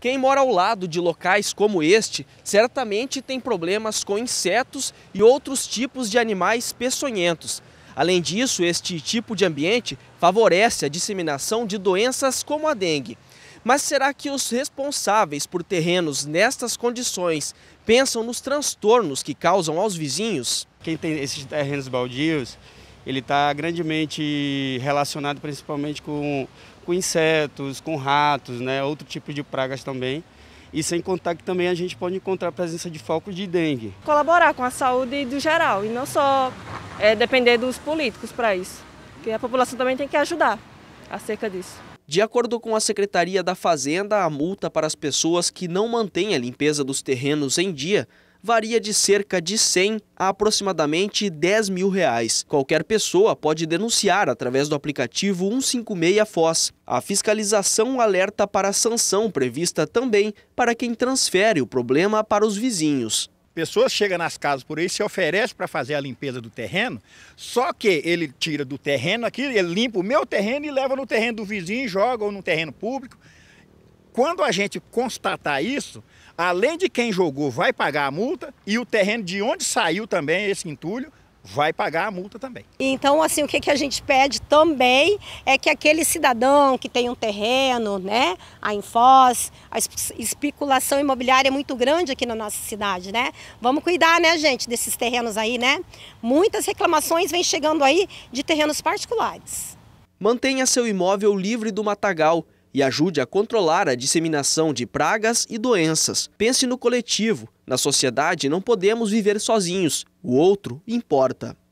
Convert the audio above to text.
Quem mora ao lado de locais como este certamente tem problemas com insetos e outros tipos de animais peçonhentos. Além disso, este tipo de ambiente favorece a disseminação de doenças como a dengue. Mas será que os responsáveis por terrenos nestas condições pensam nos transtornos que causam aos vizinhos? Quem tem esses terrenos baldios ele está grandemente relacionado principalmente com, com insetos, com ratos, né, outro tipo de pragas também. E sem contar que também a gente pode encontrar a presença de focos de dengue. Colaborar com a saúde do geral e não só é, depender dos políticos para isso. Porque a população também tem que ajudar acerca disso. De acordo com a Secretaria da Fazenda, a multa para as pessoas que não mantêm a limpeza dos terrenos em dia varia de cerca de 100 a aproximadamente 10 mil reais. Qualquer pessoa pode denunciar através do aplicativo 156 Foz. A fiscalização alerta para a sanção prevista também para quem transfere o problema para os vizinhos pessoas chegam nas casas por aí, se oferece para fazer a limpeza do terreno, só que ele tira do terreno aqui, ele limpa o meu terreno e leva no terreno do vizinho, joga ou no terreno público. Quando a gente constatar isso, além de quem jogou vai pagar a multa e o terreno de onde saiu também esse entulho vai pagar a multa também. Então, assim, o que, a gente pede também é que aquele cidadão que tem um terreno, né, a Infos, a especulação imobiliária é muito grande aqui na nossa cidade, né? Vamos cuidar, né, gente, desses terrenos aí, né? Muitas reclamações vêm chegando aí de terrenos particulares. Mantenha seu imóvel livre do matagal e ajude a controlar a disseminação de pragas e doenças. Pense no coletivo. Na sociedade não podemos viver sozinhos. O outro importa.